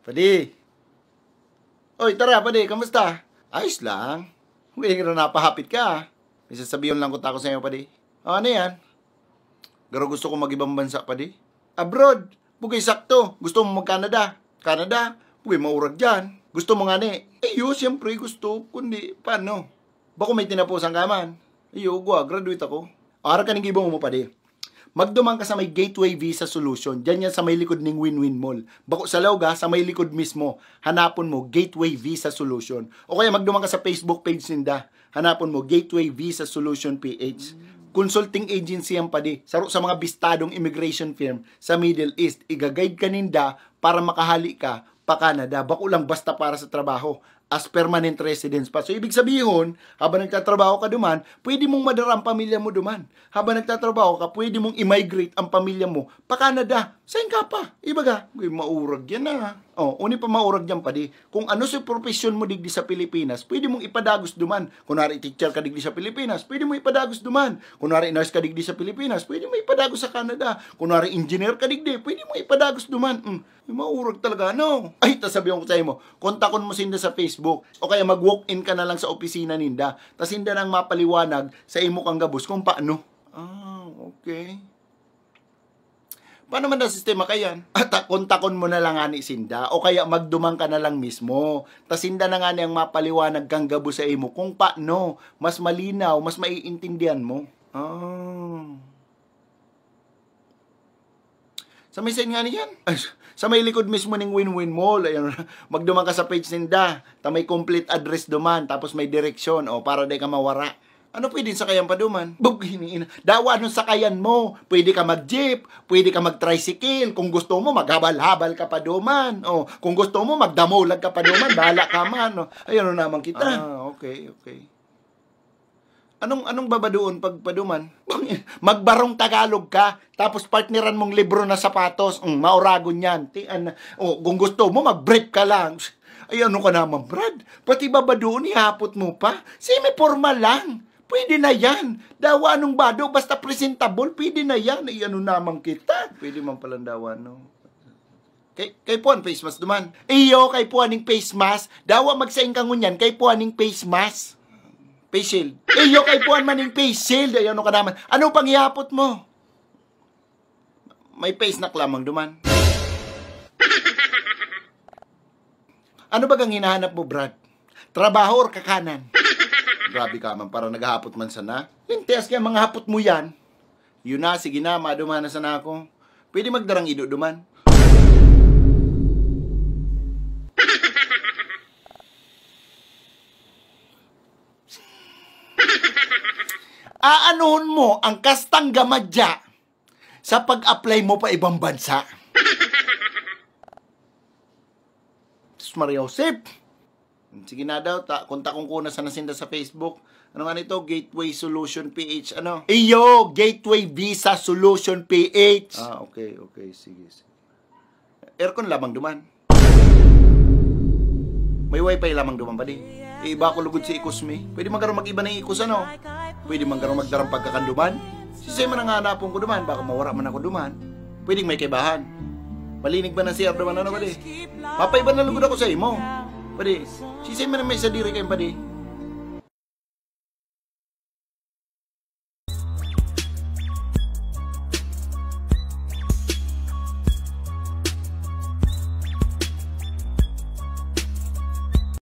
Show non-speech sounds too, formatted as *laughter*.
Padi. Oy, tara, padi. Kamusta? Ayos lang. Huwag ka na napahapit ka. May sasabihin lang ko tako sa iyo, padi. O, oh, ano yan? Garo gusto ko mag-ibang bansa, padi. Abroad. Bugay sakto. Gusto mo mag-Canada. Canada. Bugay maurag dyan. Gusto mo nga ni. Ayo, eh, siyempre gusto. Kundi, paano? Bako may tinapusan ka man. Ayo, gwa, graduate ako. Ara ka ng ibang mo, padi magduman ka sa may Gateway Visa Solution. Diyan yan sa may likod ng Win-Win Mall. Bako sa Lauga, sa may likod mismo, hanapon mo Gateway Visa Solution. O kaya magduman ka sa Facebook page ninda, hanapon mo Gateway Visa Solution PH. Consulting agency yan pa di. saro sa mga bistadong immigration firm sa Middle East. Iga-guide ka ninda para makahali ka pa Canada. Bako lang basta para sa trabaho as permanent residence pa. So, ibig sabihin, habang nagtatrabaho ka duman, pwede mong madala ang pamilya mo duman. Habang nagtatrabaho ka, pwede mong immigrate ang pamilya mo pa Canada. Saan ka pa? Ibaga, uy, maurag yan na ah. O, oh, uni pa maurag yan pa di. Kung ano sa profession mo digdi sa Pilipinas, pwede mong ipadagos duman. Kunwari teacher ka digdi sa Pilipinas, pwede mo ipadagos duman. Kunwari nurse ka digdi sa Pilipinas, pwede mo ipadagos sa Canada. Kunwari engineer ka digdi, pwede mo ipadagos duman. Mm maurag talaga, no? Ay, tasabihan ko sa mo, kontakon mo sinda sa Facebook o kaya mag-walk-in ka na lang sa opisina ninda. Tas sinda nang mapaliwanag sa imo kang gabos kung paano. Ah, okay. Paano man ang sistema kayan? *laughs* At ah, kontakon mo na lang ani sinda o kaya magdumang ka na lang mismo. Tasinda na nga ang mapaliwanag kang gabos sa imo kung paano mas malinaw, mas maiintindihan mo. Ah. Sa may side nga niyan. Sa may likod mismo ng Win-Win Mall. Ayun, *laughs* magduman ka sa page ninda. Ta may complete address duman. Tapos may direksyon. O, para di ka mawara. Ano pwede sa kayan pa duman? *laughs* Bug, hiniina. Dawa nung sakayan mo. Pwede ka mag-jeep, pwede ka mag-tricycle. Kung gusto mo, maghabal-habal ka pa duman. O, kung gusto mo, magdamulag ka pa duman. Bahala ka man. O, ayun na ano naman kita. Ah, okay, okay. Anong anong babadoon pag paduman? *laughs* Magbarong Tagalog ka, tapos partneran mong libro na sapatos, mm, mauragon yan. Ti, oh, kung gusto mo, mag-break ka lang. Ay, ano ka naman, Brad? Pati babadoon, ihapot mo pa? Semi-formal lang. Pwede na yan. Dawa nung bado, basta presentable, pwede na yan. Ay, ano naman kita? Pwede man palang dawa, no? Kay, kay puan face mask duman. Iyo, kay puaning face mask. Dawa magsaing kangunyan, kay puaning face mask. Face shield. Iyo eh, kay puan maning face shield. Eh, Ayaw no kadaman. Ano pang mo? May face na klamang duman. Ano ba ang hinahanap mo, Brad? Trabaho or kakanan? Grabe ka man, para naghahapot man sana. Lintes kaya mga hapot mo yan. Yun na, sige na, maduman na sana ako. Pwede magdarang ido duman. aanuhon mo ang kastang gamadya sa pag-apply mo pa ibang bansa. *laughs* Maria Josep. Sige na daw, ta konta kong kuna sa nasinda sa Facebook. Ano nga nito? Gateway Solution PH. Ano? Iyo! Gateway Visa Solution PH. Ah, okay, okay. Sige, sige. Aircon lamang duman. May wifi lamang duman pa di. Iba eh, ko lugod si Ikus mi. Pwede magkaroon mag-iba ng Ikus ano? Pwede man karong magdarang pagkakanduman. Si Sema na hanapon ko duman, baka mawara man ako duman. Pwedeng may kaibahan. Malinig ba na siya, Ardo man ano, pwede? Papaiba na lugod ako sa imo. Pwede, si Sema na may sadiri kayo, pwede.